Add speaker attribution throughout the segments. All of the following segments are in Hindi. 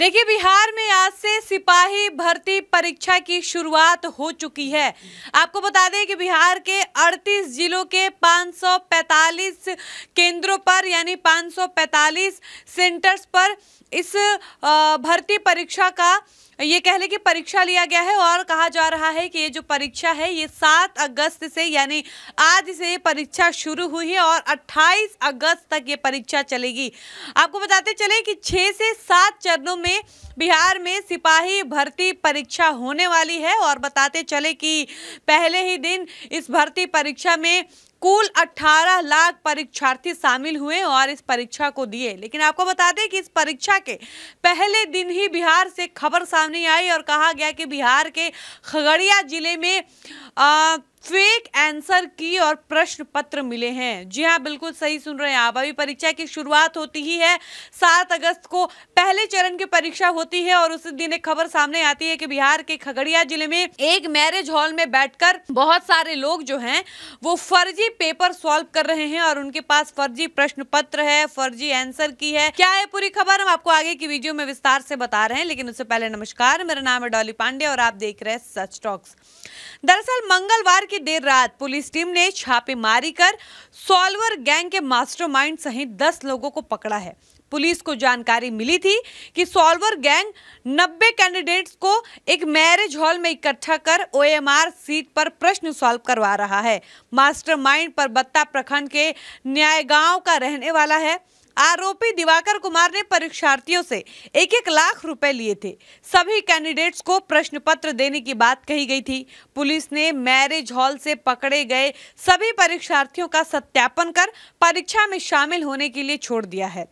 Speaker 1: देखिए बिहार में आज से सिपाही भर्ती परीक्षा की शुरुआत हो चुकी है आपको बता दें कि बिहार के 38 जिलों के 545 केंद्रों पर यानी 545 सेंटर्स पर इस भर्ती परीक्षा का ये कह लें कि परीक्षा लिया गया है और कहा जा रहा है कि ये जो परीक्षा है ये 7 अगस्त से यानी आज से ये परीक्षा शुरू हुई है और 28 अगस्त तक ये परीक्षा चलेगी आपको बताते चले कि 6 से 7 चरणों में में बिहार में सिपाही भर्ती परीक्षा होने वाली है और बताते चले कि पहले ही दिन इस भर्ती परीक्षा में कुल 18 लाख परीक्षार्थी शामिल हुए और इस परीक्षा को दिए लेकिन आपको बता दें कि इस परीक्षा के पहले दिन ही बिहार से खबर सामने आई और कहा गया कि बिहार के खगड़िया जिले में आ, फेक आंसर की और प्रश्न पत्र मिले हैं जी हाँ बिल्कुल सही सुन रहे हैं आप अभी परीक्षा की शुरुआत होती ही है सात अगस्त को पहले चरण की परीक्षा होती है और उसी दिन एक खबर सामने आती है कि बिहार के खगड़िया जिले में एक मैरिज हॉल में बैठकर बहुत सारे लोग जो हैं वो फर्जी फर्जी पेपर सॉल्व कर रहे हैं और उनके पास फर्जी प्रश्न पत्र है फर्जी आंसर की है क्या है पूरी खबर हम आपको आगे की वीडियो में विस्तार से बता रहे हैं लेकिन उससे पहले नमस्कार मेरा नाम है डॉली पांडे और आप देख रहे हैं सच टॉक्स दरअसल मंगलवार की देर रात पुलिस टीम ने छापेमारी कर सॉल्वर गैंग के मास्टरमाइंड सहित 10 लोगों को पकड़ा है पुलिस को जानकारी मिली थी कि सॉल्वर गैंग 90 कैंडिडेट्स को एक मैरिज हॉल में इकट्ठा कर ओएमआर सीट पर प्रश्न सॉल्व करवा रहा है मास्टरमाइंड पर बत्ता प्रखंड के न्यायगांव का रहने वाला है आरोपी दिवाकर कुमार ने परीक्षार्थियों से एक एक लाख रुपए लिए थे सभी कैंडिडेट्स को प्रश्न पत्र देने की बात कही गई थी पुलिस ने मैरिज हॉल से पकड़े गए सभी परीक्षार्थियों का सत्यापन कर परीक्षा में शामिल होने के लिए छोड़ दिया है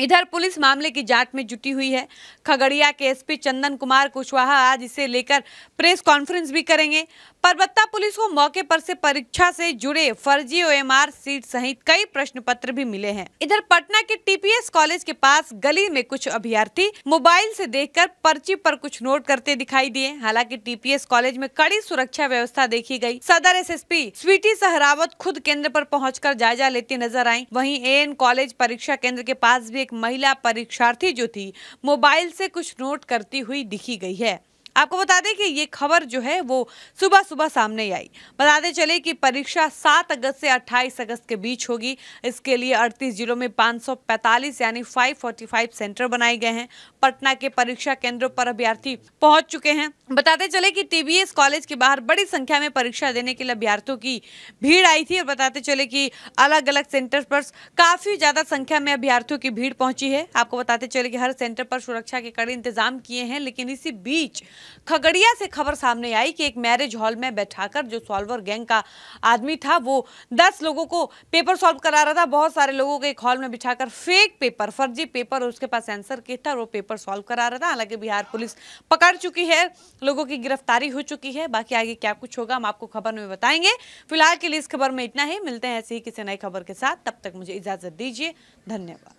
Speaker 1: इधर पुलिस मामले की जांच में जुटी हुई है खगड़िया के एसपी चंदन कुमार कुशवाहा आज इसे लेकर प्रेस कॉन्फ्रेंस भी करेंगे परबत्ता पुलिस को मौके पर से परीक्षा से जुड़े फर्जी ओएमआर सीट सहित कई प्रश्न पत्र भी मिले हैं इधर पटना के टीपीएस कॉलेज के पास गली में कुछ अभ्यर्थी मोबाइल से देखकर पर्ची पर कुछ नोट करते दिखाई दिए हालांकि टीपीएस कॉलेज में कड़ी सुरक्षा व्यवस्था देखी गई सदर एसएसपी स्वीटी सहरावत खुद केंद्र पहुँच कर जायजा लेती नजर आई वही ए कॉलेज परीक्षा केंद्र के पास भी एक महिला परीक्षार्थी जो थी मोबाइल से कुछ नोट करती हुई दिखी गई है आपको बता दें कि ये खबर जो है वो सुबह सुबह सामने आई बताते चले कि परीक्षा 7 अगस्त से 28 अगस्त के बीच होगी इसके लिए 38 जिलों में 545 यानी 545 सेंटर बनाए गए हैं पटना के परीक्षा केंद्रों पर अभ्यर्थी पहुंच चुके हैं बताते चले कि टीबीएस कॉलेज के बाहर बड़ी संख्या में परीक्षा देने के लिए अभ्यर्थियों की भीड़ आई थी और बताते चले कि अलग अलग सेंटर पर काफी ज्यादा संख्या में अभ्यर्थियों की भीड़ पहुंची है आपको बताते चले कि हर सेंटर पर सुरक्षा के कड़े इंतजाम किए हैं लेकिन इसी बीच खगड़िया से खबर सामने आई कि एक मैरिज हॉल में बैठाकर जो सॉल्वर गैंग का आदमी था वो दस लोगों को पेपर सॉल्व करा रहा था बहुत सारे लोगों को एक हॉल में बिठाकर फेक पेपर फर्जी पेपर और उसके पास एंसर की था और वो पेपर सॉल्व करा रहा था हालांकि बिहार पुलिस पकड़ चुकी है लोगों की गिरफ्तारी हो चुकी है बाकी आगे क्या कुछ होगा हम आपको खबर में बताएंगे फिलहाल के लिए इस खबर में इतना ही मिलते हैं ऐसे ही किसी नई खबर के साथ तब तक मुझे इजाजत दीजिए धन्यवाद